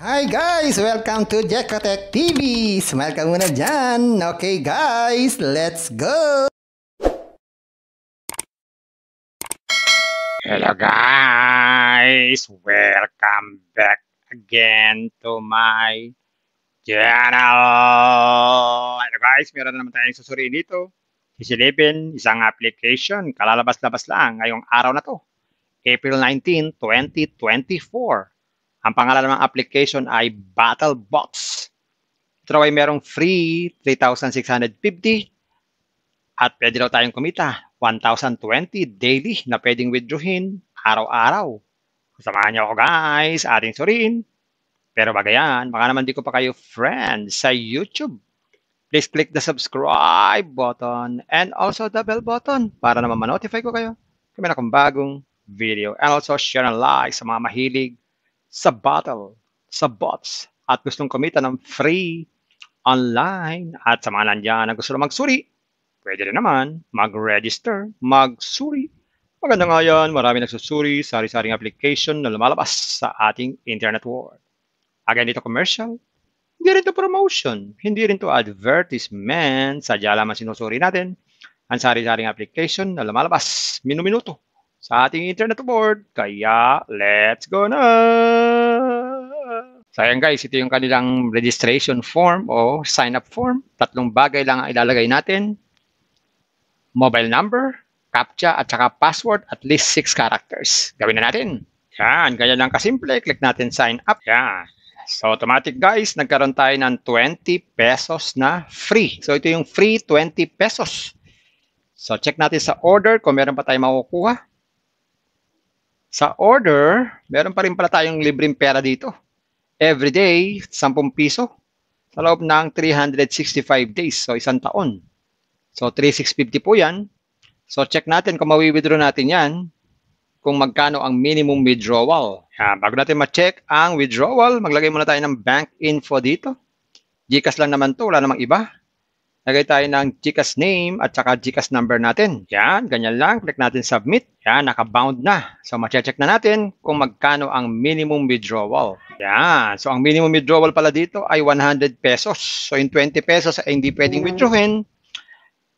Hi guys! Welcome to Jekotech TV! Smile ka muna dyan! Okay guys, let's go! Hello guys! Welcome back again to my channel! Hello guys, meron na naman tayong susuriin dito. Isilipin isang application. Kalalabas-labas lang ngayong araw na to. April 19, 2024 ang pangalan ng application ay BattleBox. Ito raw ay merong free 3,650 at pwede daw tayong kumita 1,020 daily na pwedeng withdrawin araw-araw. Samahan niyo ako guys, ating suriin. Pero bagayan, baka naman di ko pa kayo friend sa YouTube. Please click the subscribe button and also the bell button para naman ma-notify ko kayo kung meron akong bagong video. And also share and like sa mga mahilig sa battle, sa bots, at gustong kumita ng free online at sa mga nandyan na gusto na magsuri, pwede rin naman mag-register, magsuri. Maganda nga yan, marami nagsusuri, sari-saring application na lumalabas sa ating internet world. Again, dito commercial, hindi rin to promotion, hindi rin to advertisement, sadya lamang sinusuri natin ang sari-saring application na lumalabas minuminuto sa ating internet world. Kaya, let's go na! So ayan guys, ito yung kanilang registration form o sign up form. Tatlong bagay lang ang ilalagay natin. Mobile number, CAPTCHA at saka password at least 6 characters. Gawin na natin. Yan, ganyan lang kasimple. Click natin sign up. Yan. So automatic guys, nagkaroon tayo ng 20 pesos na free. So ito yung free 20 pesos. So check natin sa order kung meron pa tayong makukuha. Sa order, meron pa rin pala tayong libreng pera dito every day, 10 piso sa loob ng 365 days. So, isang taon. So, 3,650 po yan. So, check natin kung mawi-withdraw natin yan kung magkano ang minimum withdrawal. Yan. Ah, bago natin ma-check ang withdrawal, maglagay muna tayo ng bank info dito. Gcash lang naman to, wala namang iba. Lagay tayo ng Gcash name at saka Gcash number natin. Yan, ganyan lang. Click natin submit. Yan, nakabound na. So, check na natin kung magkano ang minimum withdrawal. Yan. So, ang minimum withdrawal pala dito ay 100 pesos. So, in 20 pesos ay hindi pwedeng withdrawin.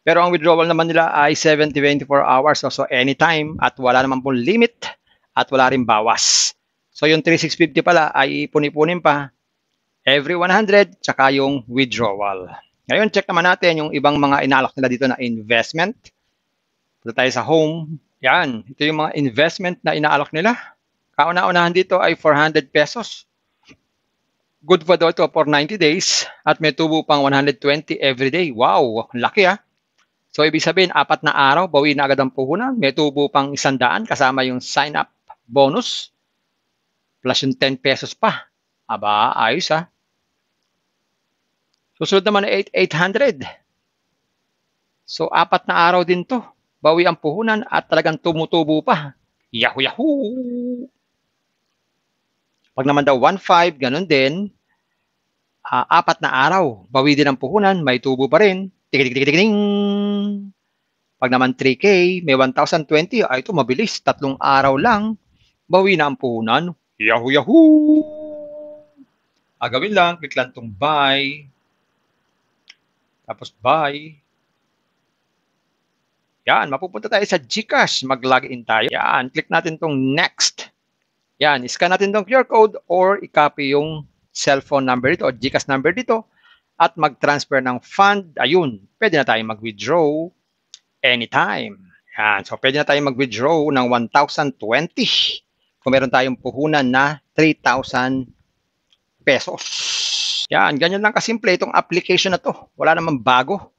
Pero ang withdrawal naman nila ay 7-24 hours. So, so, anytime at wala naman pong limit at wala rin bawas. So, yung 3650 pala ay ipunipunin pa every 100 tsaka yung withdrawal. Ngayon, check naman natin yung ibang mga inalok nila dito na investment. Punta tayo sa home. Yan, ito yung mga investment na inaalok nila. Kauna-unahan dito ay 400 pesos. Good for daw ito for 90 days at may tubo pang 120 every day. Wow, laki ah. So ibig sabihin, apat na araw, bawi na agad ang puhunan. May tubo pang isandaan kasama yung sign-up bonus plus yung 10 pesos pa. Aba, ayos ah. Susunod naman ay 800. So, apat na araw din to. Bawi ang puhunan at talagang tumutubo pa. Yahoo, yahoo! Pag naman daw 1.5, ganun din. Uh, apat na araw, bawi din ang puhunan, may tubo pa rin. Tigitigitigitigiting! Pag naman 3K, may 1,020. Ay, ito mabilis. Tatlong araw lang. Bawi na ang puhunan. Yahoo, yahoo! Agawin lang, click lang tong buy. Tapos buy. Yan, mapupunta tayo sa GCash. Mag-login tayo. Yan, click natin tong next. Yan, scan natin tong QR code or i-copy yung cellphone number dito o GCash number dito at mag-transfer ng fund. Ayun, pwede na tayong mag-withdraw anytime. Yan, so pwede na tayong mag-withdraw ng 1,020 kung meron tayong puhunan na 3,000 pesos. Yan, ganyan lang kasimple itong application na to. Wala namang bago.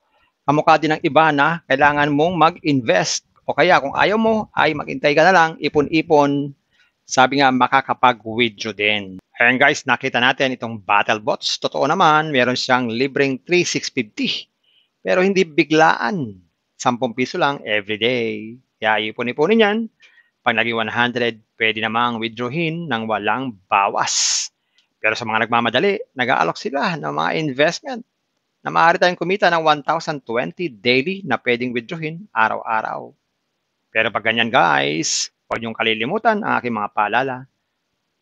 Kamukha din ng iba na kailangan mong mag-invest. O kaya kung ayaw mo, ay maghintay ka na lang, ipon-ipon. Sabi nga, makakapag-withdraw din. Ayan guys, nakita natin itong BattleBots. Totoo naman, meron siyang libreng 3650. Pero hindi biglaan. 10 piso lang everyday. Kaya ipon-iponin yan. Pag naging 100, pwede namang withdrawin ng walang bawas. Pero sa mga nagmamadali, nag-aalok sila ng mga investment na maaari tayong kumita ng 1,020 daily na pwedeng withdrawin araw-araw. Pero pag ganyan guys, huwag niyong kalilimutan ang aking mga paalala.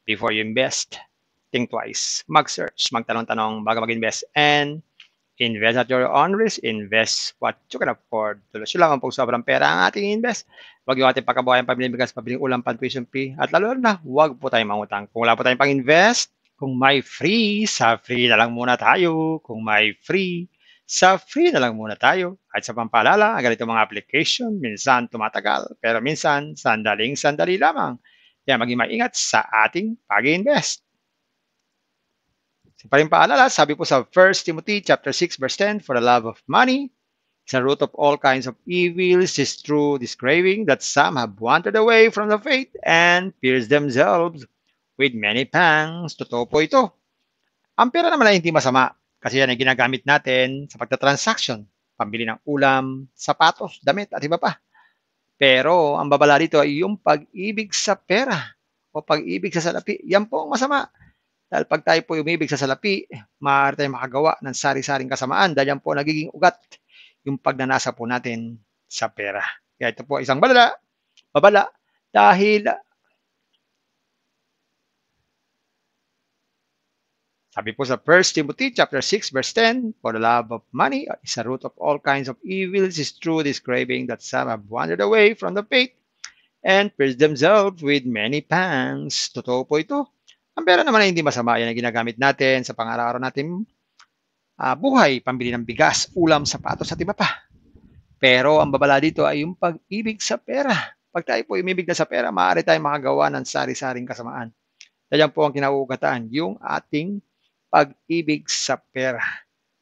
Before you invest, think twice. Mag-search, magtanong-tanong bago mag-invest. And invest at your own risk, invest what you can afford. Tulos lang ang sobrang pera ang ating invest. Huwag yung ating pakabuhayan, pabiling bigas, pabiling ulam, pan, tuition fee. At lalo na, huwag po tayong mangutang. Kung wala po tayong pang-invest, kung may free, sa free na lang muna tayo. Kung may free, sa free na lang muna tayo. At sa pampalala, ang ganito mga application, minsan tumatagal, pero minsan sandaling-sandali lamang. Kaya maging maingat sa ating pag-invest. Sa so, paalala, sabi po sa 1 Timothy chapter 6 verse 10, For the love of money is the root of all kinds of evils, is through this craving that some have wandered away from the faith and pierced themselves with many pangs. Totoo po ito. Ang pera naman ay hindi masama kasi yan ay ginagamit natin sa pagta-transaction, pambili ng ulam, sapatos, damit at iba pa. Pero ang babala dito ay yung pag-ibig sa pera o pag-ibig sa salapi. Yan po ang masama. Dahil pag tayo po umibig sa salapi, maaari tayong makagawa ng sari-saring kasamaan dahil yan po nagiging ugat yung pagnanasa po natin sa pera. Kaya ito po isang balala, babala dahil Sabi po sa 1 Timothy chapter 6 verse 10, For the love of money is a root of all kinds of evils, is true describing that some have wandered away from the faith and pierced themselves with many pangs. Totoo po ito. Ang pera naman ay hindi masama. Yan ang ginagamit natin sa pang-araw-araw natin uh, buhay, pambili ng bigas, ulam, sapatos at iba pa. Pero ang babala dito ay yung pag-ibig sa pera. Pag tayo po umibig na sa pera, maaari tayong makagawa ng sari-saring kasamaan. Kaya po ang kinauugataan, yung ating pag-ibig sa pera.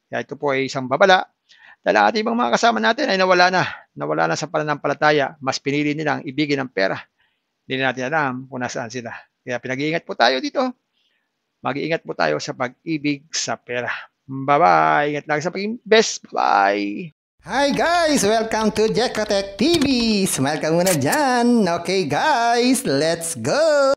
Kaya ito po ay isang babala. Dahil ang mga kasama natin ay nawala na. Nawala na sa pananampalataya. Mas pinili nilang ibigin ang pera. Hindi natin alam kung nasaan sila. Kaya pinag-iingat po tayo dito. Mag-iingat po tayo sa pag-ibig sa pera. Bye-bye. Ingat lang sa pag best. Bye-bye. Hi guys! Welcome to Jekotech TV! Smile ka muna dyan! Okay guys, let's go!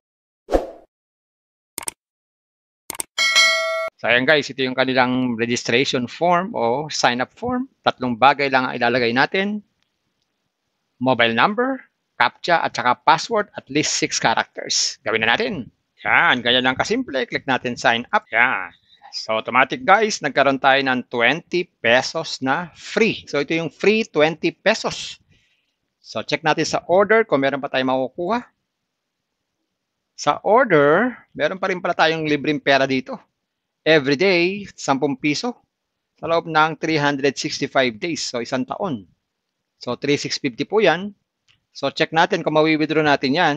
Sayang ayan guys, ito yung kanilang registration form o sign up form. Tatlong bagay lang ang ilalagay natin. Mobile number, CAPTCHA at saka password at least 6 characters. Gawin na natin. Yan, ganyan lang kasimple. Click natin sign up. Yan. So automatic guys, nagkaroon tayo ng 20 pesos na free. So ito yung free 20 pesos. So check natin sa order kung meron pa tayong makukuha. Sa order, meron pa rin pala tayong libreng pera dito every day, 10 piso sa loob ng 365 days. So, isang taon. So, 3,650 po yan. So, check natin kung mawi-withdraw natin yan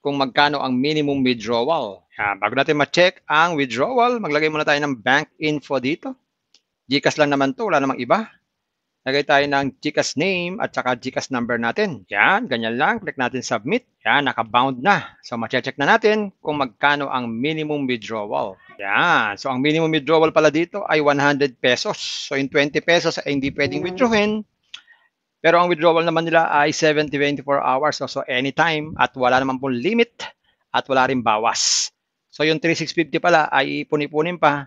kung magkano ang minimum withdrawal. Yan. Ah, bago natin ma-check ang withdrawal, maglagay muna tayo ng bank info dito. Gcash lang naman to, wala namang iba. Lagay tayo ng Gcash name at saka Gcash number natin. Yan, ganyan lang. Click natin submit. Yan, nakabound na. So, check na natin kung magkano ang minimum withdrawal. Yan. So, ang minimum withdrawal pala dito ay 100 pesos. So, in 20 pesos ay hindi pwedeng mm. withdrawin. Pero ang withdrawal naman nila ay 7-24 hours. So, so, anytime. At wala naman pong limit. At wala rin bawas. So, yung 3650 pala ay ipunipunin pa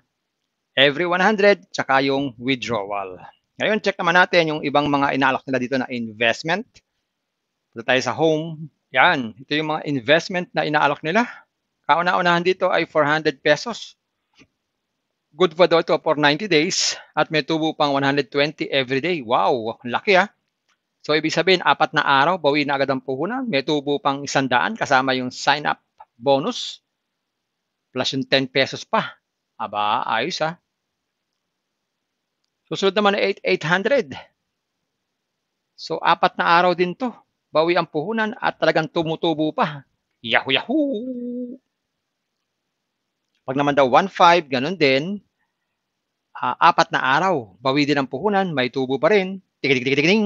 every 100 tsaka yung withdrawal. Ngayon, check naman natin yung ibang mga inaalok nila dito na investment. Punta tayo sa home. Yan, ito yung mga investment na inaalok nila. Kauna-unahan dito ay 400 pesos. Good pa daw ito for 90 days at may tubo pang 120 every day. Wow, laki ah. So, ibig sabihin, apat na araw, bawi na agad ang puhunan. May tubo pang isandaan kasama yung sign-up bonus plus yung 10 pesos pa. Aba, ayos ah. Susunod naman ay 800. So, apat na araw din to. Bawi ang puhunan at talagang tumutubo pa. Yahoo, yahoo! Pag naman daw 1.5, ganun din. Uh, apat na araw, bawi din ang puhunan, may tubo pa rin. Tikitikitikiting!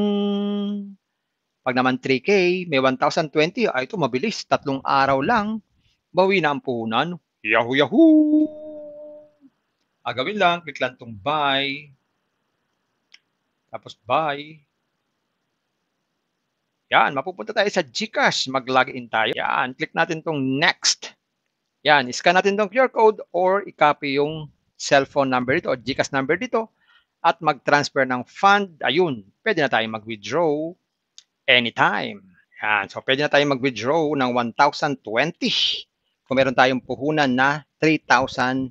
Pag naman 3K, may 1,020. Ay, ah, ito mabilis. Tatlong araw lang. Bawi na ang puhunan. Yahoo, yahoo! Agawin ah, lang, click lang tong buy. Tapos buy. Yan, mapupunta tayo sa GCash. Mag-login tayo. Yan, click natin tong next. Yan, scan natin tong QR code or i-copy yung cellphone number dito o GCash number dito at mag-transfer ng fund. Ayun, pwede na tayong mag-withdraw anytime. Yan, so pwede na tayong mag-withdraw ng 1,020 kung meron tayong puhunan na 3,000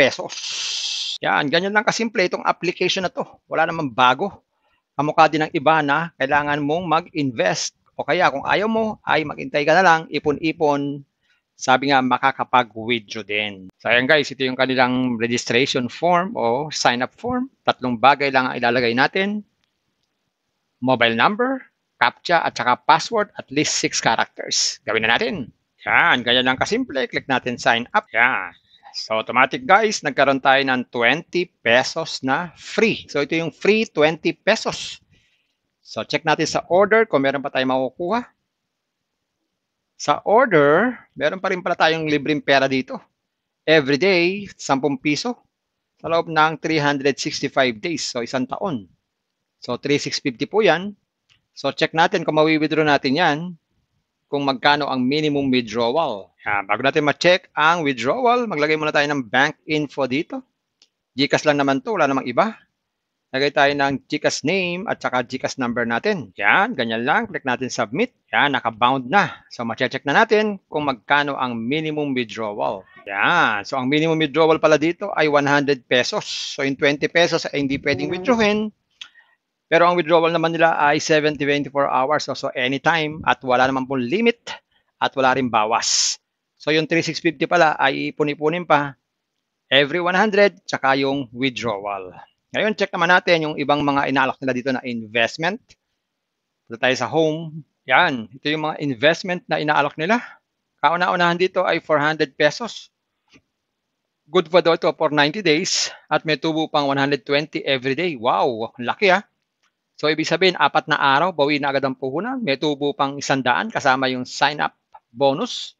pesos. Yan, ganyan lang kasimple itong application na to. Wala namang bago. Kamukha din ng iba na kailangan mong mag-invest. O kaya kung ayaw mo, ay maghintay ka na lang, ipon-ipon. Sabi nga, makakapag-withdraw din. So ayan guys, ito yung kanilang registration form o sign-up form. Tatlong bagay lang ang ilalagay natin. Mobile number, CAPTCHA at saka password at least 6 characters. Gawin na natin. Yan, ganyan lang kasimple. Click natin sign up. Yan. So automatic guys, nagkaroon tayo ng 20 pesos na free. So ito yung free 20 pesos. So check natin sa order kung meron pa tayong makukuha. Sa order, meron pa rin pala tayong libreng pera dito. Every day, 10 piso sa loob ng 365 days. So isang taon. So 3650 po yan. So check natin kung mawi-withdraw natin yan kung magkano ang minimum withdrawal. Yan. Bago natin ma-check ang withdrawal, maglagay muna tayo ng bank info dito. Gcash lang naman to, wala namang iba. Lagay tayo ng Gcash name at saka Gcash number natin. Yan, ganyan lang. Click natin submit. Yan, nakabound na. So, ma-check na natin kung magkano ang minimum withdrawal. Yan. So, ang minimum withdrawal pala dito ay 100 pesos. So, in 20 pesos ay hindi pwedeng withdrawin. Pero ang withdrawal naman nila ay 7 24 hours. So, So anytime at wala naman pong limit at wala rin bawas. So yung 3650 pala ay ipunipunin pa every 100 tsaka yung withdrawal. Ngayon check naman natin yung ibang mga inalok nila dito na investment. Punta tayo sa home. Yan, ito yung mga investment na inaalok nila. Kauna-unahan dito ay 400 pesos. Good for daw ito for 90 days at may tubo pang 120 every day. Wow, laki ah. So ibig sabihin, apat na araw, bawi na agad ang puhunan. May tubo pang isandaan kasama yung sign-up bonus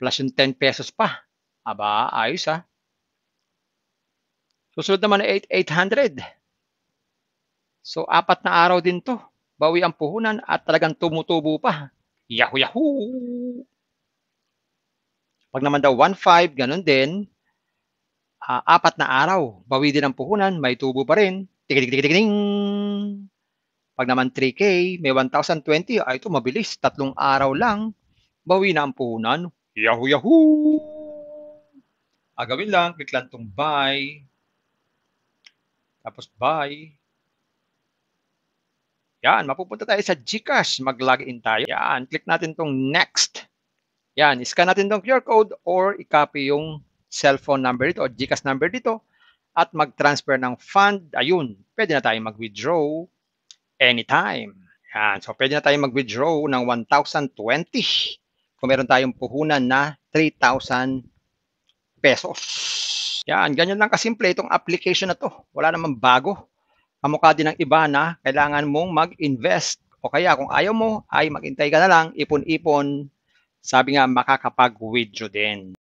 plus yung 10 pesos pa. Aba, ayos ha. Ah. Susunod naman na 800. So apat na araw din to. Bawi ang puhunan at talagang tumutubo pa. Yahoo, yahoo! Pag naman daw 1.5, ganun din. Uh, apat na araw, bawi din ang puhunan, may tubo pa rin. Tik tik tik tik ding. Pag naman 3K, may 1,020. Ay, ito mabilis. Tatlong araw lang. Bawi na ang puhunan. Yahoo, yahoo! Agawin ah, lang. Click lang itong buy. Tapos buy. Yan, mapupunta tayo sa GCash. Mag-login tayo. Yan, click natin tong next. Yan, scan natin tong QR code or i-copy yung cellphone number dito o GCash number dito at mag-transfer ng fund, ayun, pwede na tayong mag-withdraw anytime. Yan. So, pwede na tayong mag-withdraw ng 1,020 kung meron tayong puhunan na 3,000 pesos. Yan. Ganyan lang kasimple itong application na to. Wala namang bago. Kamukha din ng iba na kailangan mong mag-invest. O kaya kung ayaw mo, ay maghintay ka na lang, ipon-ipon. Sabi nga, makakapag-withdraw din.